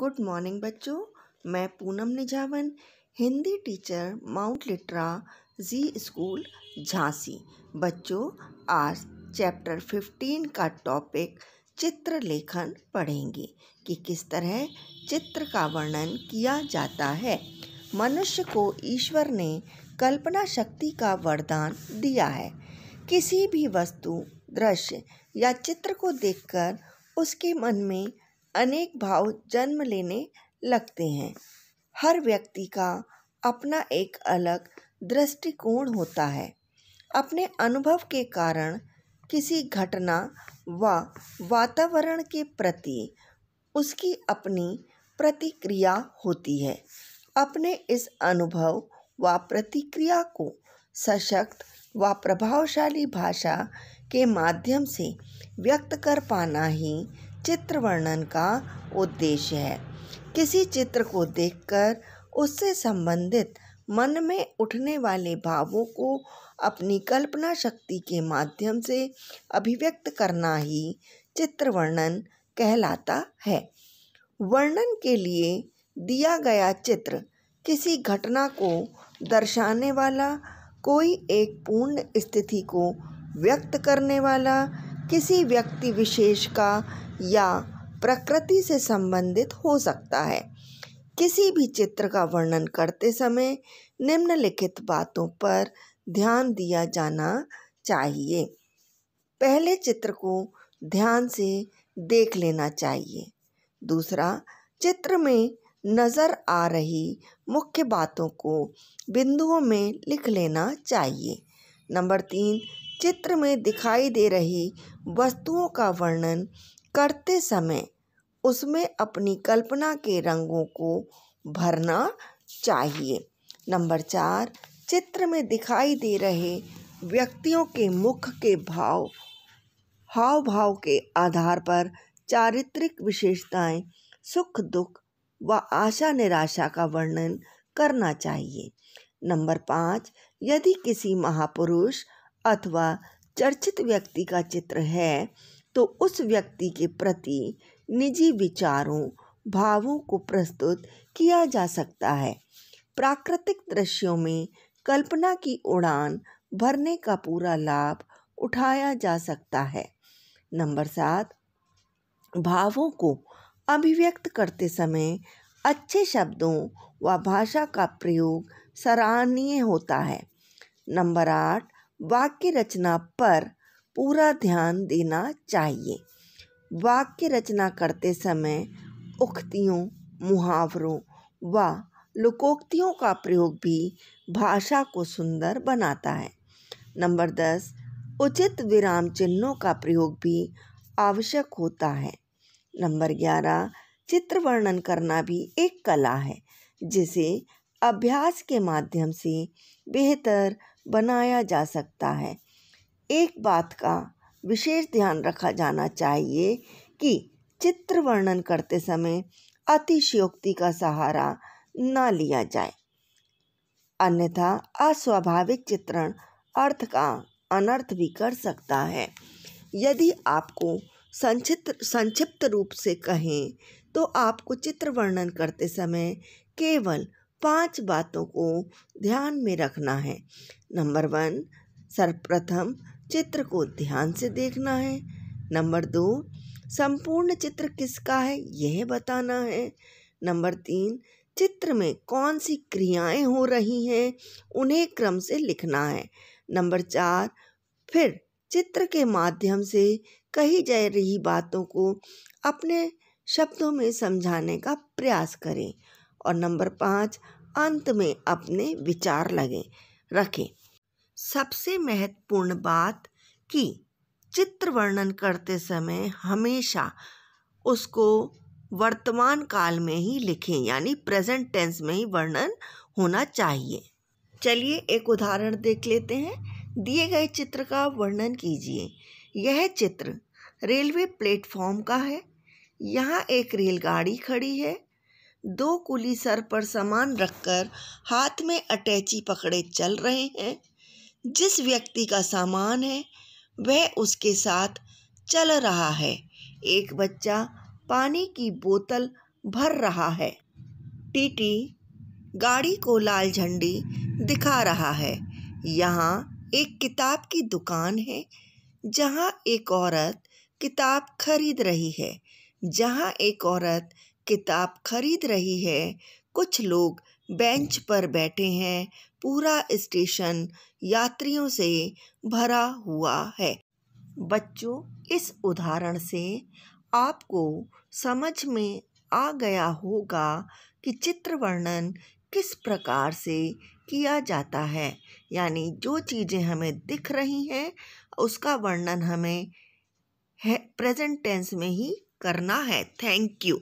good morning बच्चों मैं Poonam Nijawan Hindi teacher Mount Litera Zee school Jhansi बच्चों आज चैप्टर फिफ्टीन का टॉपिक चित्र लेखन पढ़ेंगे कि किस तरह चित्र का वर्णन किया जाता है मनुष्य को ईश्वर ने कल्पना शक्ति का वरदान दिया है किसी भी वस्तु दृश्य या चित्र को देखकर उसके मन में अनेक भाव जन्म लेने लगते हैं हर व्यक्ति का अपना एक अलग दृष्टिकोण होता है अपने अनुभव के कारण किसी घटना व वा वातावरण के प्रति उसकी अपनी प्रतिक्रिया होती है अपने इस अनुभव व प्रतिक्रिया को सशक्त व प्रभावशाली भाषा के माध्यम से व्यक्त कर पाना ही चित्र वर्णन का उद्देश्य है किसी चित्र को देखकर उससे संबंधित मन में उठने वाले भावों को अपनी कल्पना शक्ति के माध्यम से अभिव्यक्त करना ही चित्र वर्णन कहलाता है वर्णन के लिए दिया गया चित्र किसी घटना को दर्शाने वाला कोई एक पूर्ण स्थिति को व्यक्त करने वाला किसी व्यक्ति विशेष का या प्रकृति से संबंधित हो सकता है किसी भी चित्र का वर्णन करते समय निम्नलिखित बातों पर ध्यान दिया जाना चाहिए पहले चित्र को ध्यान से देख लेना चाहिए दूसरा चित्र में नज़र आ रही मुख्य बातों को बिंदुओं में लिख लेना चाहिए नंबर तीन चित्र में दिखाई दे रही वस्तुओं का वर्णन करते समय उसमें अपनी कल्पना के रंगों को भरना चाहिए नंबर चार चित्र में दिखाई दे रहे व्यक्तियों के मुख के भाव हाव भाव के आधार पर चारित्रिक विशेषताएं सुख दुख व आशा निराशा का वर्णन करना चाहिए नंबर पाँच यदि किसी महापुरुष अथवा चर्चित व्यक्ति का चित्र है तो उस व्यक्ति के प्रति निजी विचारों भावों को प्रस्तुत किया जा सकता है प्राकृतिक दृश्यों में कल्पना की उड़ान भरने का पूरा लाभ उठाया जा सकता है नंबर सात भावों को अभिव्यक्त करते समय अच्छे शब्दों व भाषा का प्रयोग सराहनीय होता है नंबर आठ वाक्य रचना पर पूरा ध्यान देना चाहिए वाक्य रचना करते समय उक्तियों मुहावरों व लोकोक्तियों का प्रयोग भी भाषा को सुंदर बनाता है नंबर दस उचित विराम चिन्हों का प्रयोग भी आवश्यक होता है नंबर ग्यारह चित्र वर्णन करना भी एक कला है जिसे अभ्यास के माध्यम से बेहतर बनाया जा सकता है एक बात का विशेष ध्यान रखा जाना चाहिए कि चित्र वर्णन करते समय अतिशयोक्ति का सहारा ना लिया जाए अन्यथा अस्वाभाविक चित्रण अर्थ का अनर्थ भी कर सकता है यदि आपको संक्षिप्त संक्षिप्त रूप से कहें तो आपको चित्र वर्णन करते समय केवल पांच बातों को ध्यान में रखना है नंबर वन सर्वप्रथम चित्र को ध्यान से देखना है नंबर दो संपूर्ण चित्र किसका है यह बताना है नंबर तीन चित्र में कौन सी क्रियाएं हो रही हैं उन्हें क्रम से लिखना है नंबर चार फिर चित्र के माध्यम से कही जा रही बातों को अपने शब्दों में समझाने का प्रयास करें और नंबर पाँच अंत में अपने विचार लगे रखें सबसे महत्वपूर्ण बात कि चित्र वर्णन करते समय हमेशा उसको वर्तमान काल में ही लिखें यानी प्रेजेंट टेंस में ही वर्णन होना चाहिए चलिए एक उदाहरण देख लेते हैं दिए गए चित्र का वर्णन कीजिए यह चित्र रेलवे प्लेटफॉर्म का है यहाँ एक रेलगाड़ी खड़ी है दो कुली सर पर सामान रखकर हाथ में अटैची पकड़े चल रहे हैं जिस व्यक्ति का सामान है वह उसके साथ चल रहा है एक बच्चा पानी की बोतल भर रहा है टीटी गाड़ी को लाल झंडी दिखा रहा है यहाँ एक किताब की दुकान है जहाँ एक औरत किताब खरीद रही है जहाँ एक औरत किताब खरीद रही है कुछ लोग बेंच पर बैठे हैं पूरा स्टेशन यात्रियों से भरा हुआ है बच्चों इस उदाहरण से आपको समझ में आ गया होगा कि चित्र वर्णन किस प्रकार से किया जाता है यानी जो चीज़ें हमें दिख रही हैं उसका वर्णन हमें है प्रेजेंट टेंस में ही करना है थैंक यू